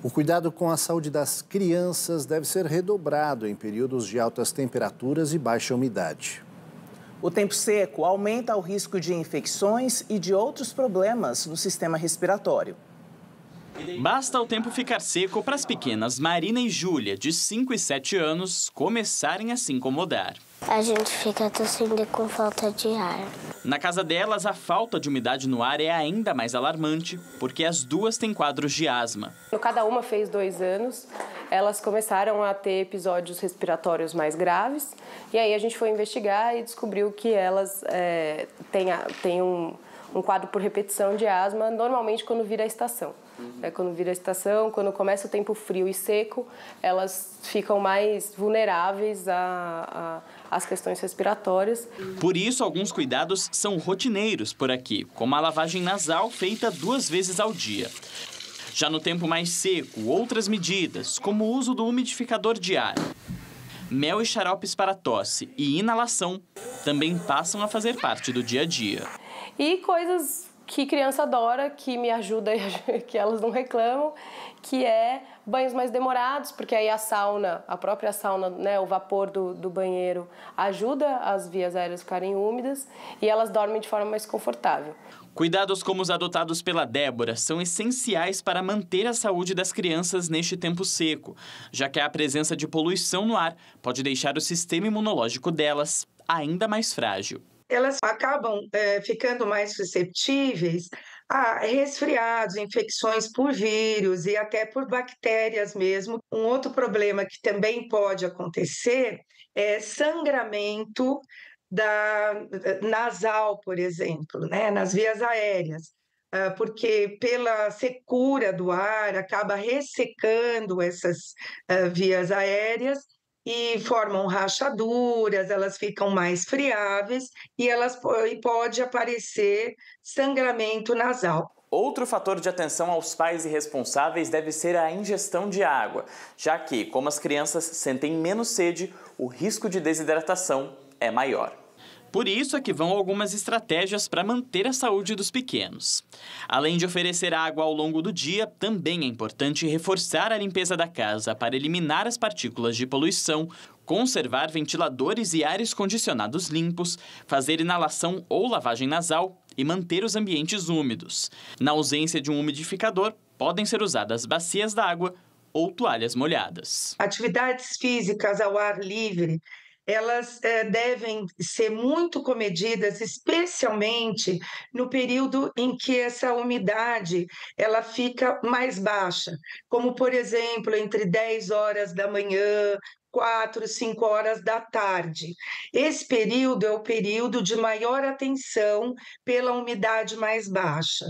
O cuidado com a saúde das crianças deve ser redobrado em períodos de altas temperaturas e baixa umidade. O tempo seco aumenta o risco de infecções e de outros problemas no sistema respiratório. Basta o tempo ficar seco para as pequenas Marina e Júlia, de 5 e 7 anos, começarem a se incomodar. A gente fica tossindo com falta de ar. Na casa delas, a falta de umidade no ar é ainda mais alarmante, porque as duas têm quadros de asma. Então, cada uma fez dois anos, elas começaram a ter episódios respiratórios mais graves, e aí a gente foi investigar e descobriu que elas é, têm, têm um um quadro por repetição de asma, normalmente quando vira a estação. Uhum. É, quando vira a estação, quando começa o tempo frio e seco, elas ficam mais vulneráveis às questões respiratórias. Por isso, alguns cuidados são rotineiros por aqui, como a lavagem nasal feita duas vezes ao dia. Já no tempo mais seco, outras medidas, como o uso do umidificador de ar mel e xaropes para tosse e inalação também passam a fazer parte do dia a dia. E coisas que criança adora, que me ajuda e que elas não reclamam, que é banhos mais demorados, porque aí a sauna, a própria sauna, né, o vapor do, do banheiro ajuda as vias aéreas ficarem úmidas e elas dormem de forma mais confortável. Cuidados como os adotados pela Débora são essenciais para manter a saúde das crianças neste tempo seco, já que a presença de poluição no ar pode deixar o sistema imunológico delas ainda mais frágil. Elas acabam é, ficando mais susceptíveis a resfriados, infecções por vírus e até por bactérias mesmo. Um outro problema que também pode acontecer é sangramento da eh, nasal, por exemplo, né, nas vias aéreas, ah, porque pela secura do ar acaba ressecando essas ah, vias aéreas e formam rachaduras, elas ficam mais friáveis e elas e pode aparecer sangramento nasal. Outro fator de atenção aos pais irresponsáveis deve ser a ingestão de água, já que, como as crianças sentem menos sede, o risco de desidratação é maior. Por isso é que vão algumas estratégias para manter a saúde dos pequenos. Além de oferecer água ao longo do dia, também é importante reforçar a limpeza da casa para eliminar as partículas de poluição, conservar ventiladores e ares condicionados limpos, fazer inalação ou lavagem nasal e manter os ambientes úmidos. Na ausência de um umidificador, podem ser usadas bacias d'água ou toalhas molhadas. Atividades físicas ao ar livre elas é, devem ser muito comedidas, especialmente no período em que essa umidade ela fica mais baixa, como por exemplo entre 10 horas da manhã, quatro, cinco horas da tarde. Esse período é o período de maior atenção pela umidade mais baixa.